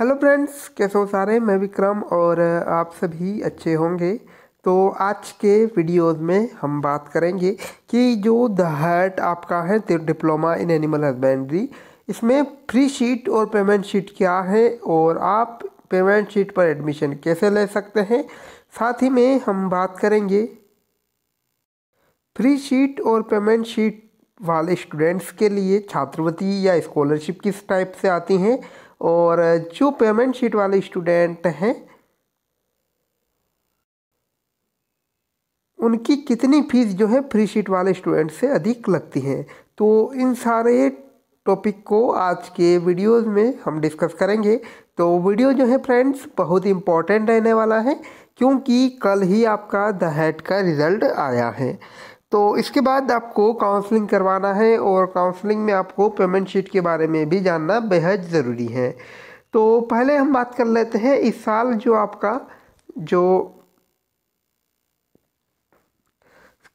hello friends कैसे हो सारे मैं विक्रम और आप सभी अच्छे होंगे तो आज के वीडियोस में हम बात करेंगे कि जो द हर्ट आपका है तो डिप्लोमा इन एनिमल हस्बेंड्री इसमें फ्री शीट और पेमेंट शीट क्या है और आप पेमेंट शीट पर एडमिशन कैसे ले सकते हैं साथ ही में हम बात करेंगे फ्री शीट और पेमेंट शीट वाले स्टूडेंट्स के लिए छात्रवृत्ति या स्कॉलरशिप किस टाइप से आती हैं और जो पेमेंट शीट वाले स्टूडेंट हैं उनकी कितनी फीस जो है फ्री शीट वाले स्टूडेंट से अधिक लगती है तो इन सारे टॉपिक को आज के वीडियोस में हम डिस्कस करेंगे तो वीडियो जो है फ्रेंड्स बहुत इंपॉर्टेंट रहने वाला है क्योंकि कल ही आपका द हेड का रिज़ल्ट आया है तो इसके बाद आपको काउंसलिंग करवाना है और काउंसलिंग में आपको पेमेंट शीट के बारे में भी जानना बेहद ज़रूरी है तो पहले हम बात कर लेते हैं इस साल जो आपका जो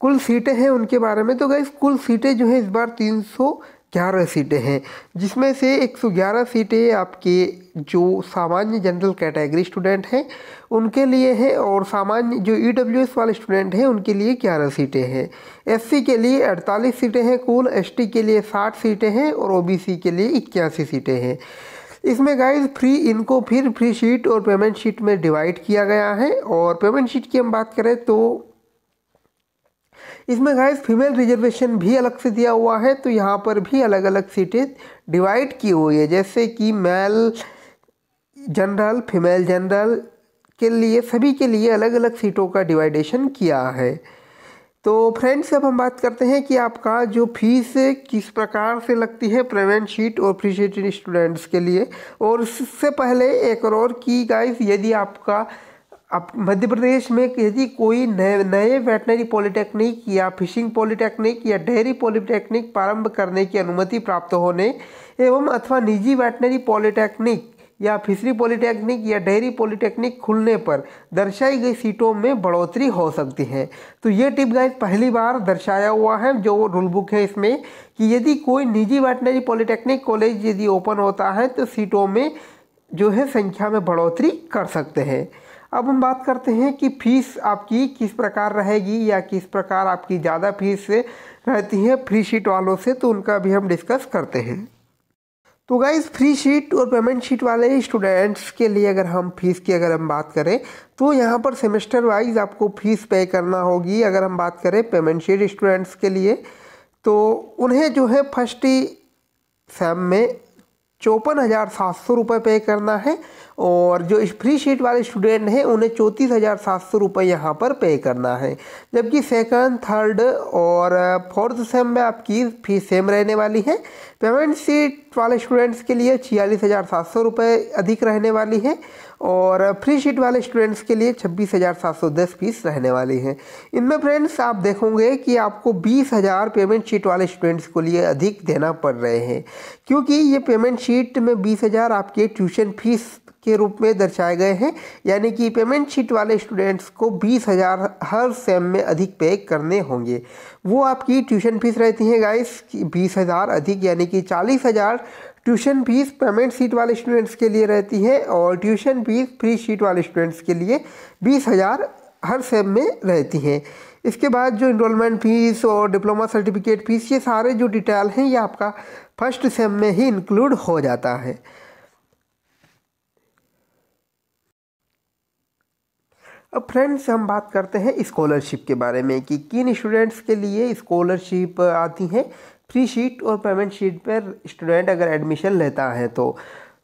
कुल सीटें हैं उनके बारे में तो गई कुल सीटें जो है इस बार तीन सौ ग्यारह सीटें हैं जिसमें से 111 सीटें आपके जो सामान्य जनरल कैटेगरी स्टूडेंट हैं उनके लिए हैं और सामान्य जो ई e वाले स्टूडेंट हैं उनके लिए ग्यारह सीटें हैं एससी के लिए अड़तालीस सीटें हैं कुल एसटी के लिए साठ सीटें हैं और ओबीसी के लिए इक्यासी सीटें हैं इसमें गाइस फ्री इनको फिर फ्री शीट और पेमेंट शीट में डिवाइड किया गया है और पेमेंट शीट की हम बात करें तो इसमें गाइस फीमेल रिजर्वेशन भी अलग से दिया हुआ है तो यहाँ पर भी अलग अलग सीटें डिवाइड की हुई है जैसे कि मेल जनरल फीमेल जनरल के लिए सभी के लिए अलग अलग सीटों का डिवाइडेशन किया है तो फ्रेंड्स अब हम बात करते हैं कि आपका जो फीस किस प्रकार से लगती है प्रेवेंट शीट और फ्री शीट स्टूडेंट्स के लिए और उससे पहले एक और की गाइस यदि आपका अब मध्य प्रदेश में यदि कोई नए नए वेटनरी पॉलिटेक्निक या फिशिंग पॉलिटेक्निक या डेयरी पॉलिटेक्निक प्रारंभ करने की अनुमति प्राप्त होने एवं अथवा निजी वेटनरी पॉलिटेक्निक या फिशरी पॉलिटेक्निक या डेयरी पॉलिटेक्निक खुलने पर दर्शाई गई सीटों में बढ़ोतरी हो सकती है तो ये टिप गाइज पहली बार दर्शाया हुआ है जो रूल बुक है इसमें कि यदि कोई निजी वेटनरी पॉलिटेक्निक कॉलेज यदि ओपन होता है तो सीटों में जो है संख्या में बढ़ोतरी कर सकते हैं अब हम बात करते हैं कि फ़ीस आपकी किस प्रकार रहेगी या किस प्रकार आपकी ज़्यादा फीस रहती है फ्री शीट वालों से तो उनका भी हम डिस्कस करते हैं तो गाइज फ्री शीट और पेमेंट शीट वाले स्टूडेंट्स के लिए अगर हम फीस की अगर हम बात करें तो यहाँ पर सेमेस्टर वाइज आपको फीस पे करना होगी अगर हम बात करें पेमेंट शीट स्टूडेंट्स के लिए तो उन्हें जो है फर्स्ट सेम में चौपन हज़ार सात सौ रुपये पे करना है और जो फ्री शीट वाले स्टूडेंट हैं उन्हें चौंतीस हज़ार सात सौ रुपये यहाँ पर पे करना है जबकि सेकंड थर्ड और फोर्थ सेम में आपकी फीस सेम रहने वाली है पेमेंट सीट वाले स्टूडेंट्स के लिए छियालीस हज़ार सात सौ रुपये अधिक रहने वाली है और फ्री शीट वाले स्टूडेंट्स के लिए छब्बीस हज़ार सात सौ दस फीस रहने वाली हैं इनमें फ्रेंड्स आप देखोगे कि आपको बीस हज़ार पेमेंट शीट वाले स्टूडेंट्स को लिए अधिक देना पड़ रहे हैं क्योंकि ये पेमेंट शीट में बीस हज़ार आपके ट्यूशन फीस के रूप में दर्शाए गए हैं यानी कि पेमेंट शीट वाले स्टूडेंट्स को बीस हज़ार हर सेम में अधिक पे करने होंगे वो आपकी ट्यूशन फीस रहती है गाइस बीस हज़ार अधिक यानी कि चालीस हज़ार ट्यूशन फीस पेमेंट सीट वाले स्टूडेंट्स के लिए रहती है और ट्यूशन फीस फ्री सीट वाले स्टूडेंट्स के लिए बीस हज़ार हर सेम में रहती हैं इसके बाद जो इनरोलमेंट फ़ीस और डिप्लोमा सर्टिफिकेट फ़ीस ये सारे जो डिटेल हैं ये आपका फर्स्ट सेम में ही इंक्लूड हो जाता है अब फ्रेंड्स हम बात करते हैं स्कॉलरशिप के बारे में कि किन स्टूडेंट्स के लिए स्कॉलरशिप आती है फ्री शीट और पेमेंट शीट पर स्टूडेंट अगर एडमिशन लेता है तो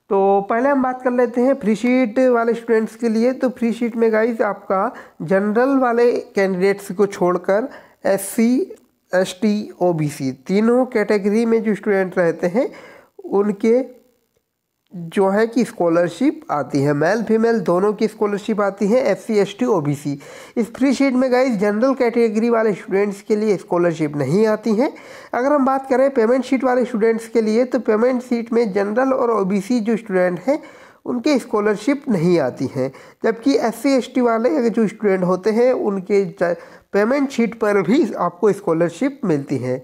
तो पहले हम बात कर लेते हैं फ्री शीट वाले स्टूडेंट्स के लिए तो फ्री शीट में गाइज आपका जनरल वाले कैंडिडेट्स को छोड़कर एससी एसटी ओबीसी तीनों कैटेगरी में जो स्टूडेंट रहते हैं उनके जो है कि स्कॉलरशिप आती है मेल फीमेल दोनों की स्कॉलरशिप आती है S C S T O B C इस फ्री शीट में गाइज जनरल कैटेगरी वाले स्टूडेंट्स के लिए स्कॉलरशिप नहीं आती है अगर हम बात करें पेमेंट शीट वाले स्टूडेंट्स के लिए तो पेमेंट शीट में जनरल और ओ बी सी जो स्टूडेंट हैं उनके स्कॉलरशिप नहीं आती हैं जबकि एस सी एस टी वाले जो स्टूडेंट होते हैं उनके पेमेंट शीट पर भी आपको स्कॉलरशिप मिलती है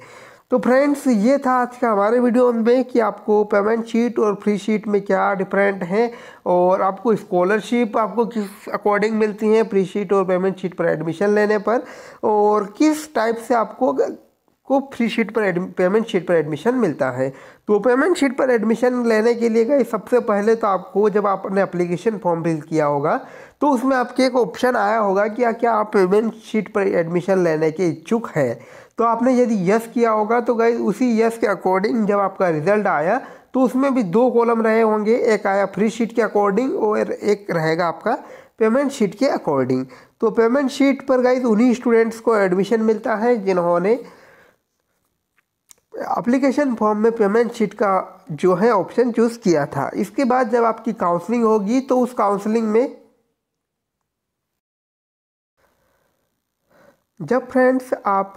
तो फ्रेंड्स ये था आज का हमारे वीडियो में कि आपको पेमेंट शीट और फ्री शीट में क्या डिफरेंट है और आपको स्कॉलरशिप आपको किस अकॉर्डिंग मिलती है फ्री शीट और पेमेंट शीट पर एडमिशन लेने पर और किस टाइप से आपको को फ्री शीट पर पेमेंट शीट पर एडमिशन मिलता है तो पेमेंट शीट पर एडमिशन लेने के लिए गए सबसे पहले तो आपको जब आपने अप्लीकेशन फॉर्म फिल किया होगा तो उसमें आपके एक ऑप्शन आया होगा कि क्या आप पेमेंट शीट पर एडमिशन लेने के इच्छुक हैं तो आपने यदि यस किया होगा तो गए उसी यस के अकॉर्डिंग जब आपका रिजल्ट आया तो उसमें भी दो कॉलम रहे होंगे एक आया फ्री शीट के अकॉर्डिंग और एक रहेगा आपका पेमेंट शीट के अकॉर्डिंग तो पेमेंट शीट पर गाइज उन्हीं स्टूडेंट्स को एडमिशन मिलता है जिन्होंने अप्लीकेशन फॉर्म में पेमेंट शीट का जो है ऑप्शन चूज़ किया था इसके बाद जब आपकी काउंसलिंग होगी तो उस काउंसलिंग में जब फ्रेंड्स आप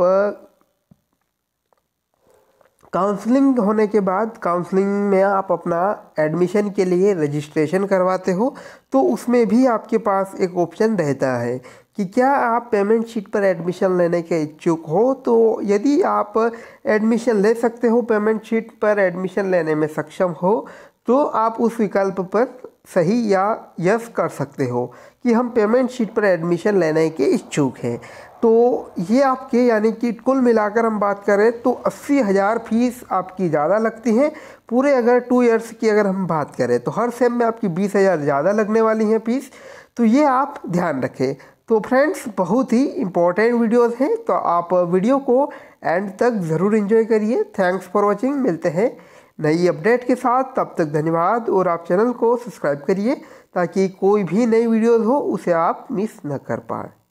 काउंसलिंग होने के बाद काउंसलिंग में आप अपना एडमिशन के लिए रजिस्ट्रेशन करवाते हो तो उसमें भी आपके पास एक ऑप्शन रहता है कि क्या आप पेमेंट शीट पर एडमिशन लेने के इच्छुक हो तो यदि आप एडमिशन ले सकते हो पेमेंट शीट पर एडमिशन लेने में सक्षम हो तो आप उस विकल्प पर सही या यस कर सकते हो कि हम पेमेंट शीट पर एडमिशन लेने के इच्छुक हैं तो ये आपके यानी कि कुल मिलाकर हम बात करें तो अस्सी हज़ार फीस आपकी ज़्यादा लगती है पूरे अगर टू इयर्स की अगर हम बात करें तो हर सेम में आपकी बीस हज़ार ज़्यादा लगने वाली हैं फीस तो ये आप ध्यान रखें तो फ्रेंड्स बहुत ही इंपॉर्टेंट वीडियोस हैं तो आप वीडियो को एंड तक ज़रूर इन्जॉय करिए थैंक्स फॉर वॉचिंग मिलते हैं नई अपडेट के साथ तब तक धन्यवाद और आप चैनल को सब्सक्राइब करिए ताकि कोई भी नई वीडियोज़ हो उसे आप मिस न कर पाए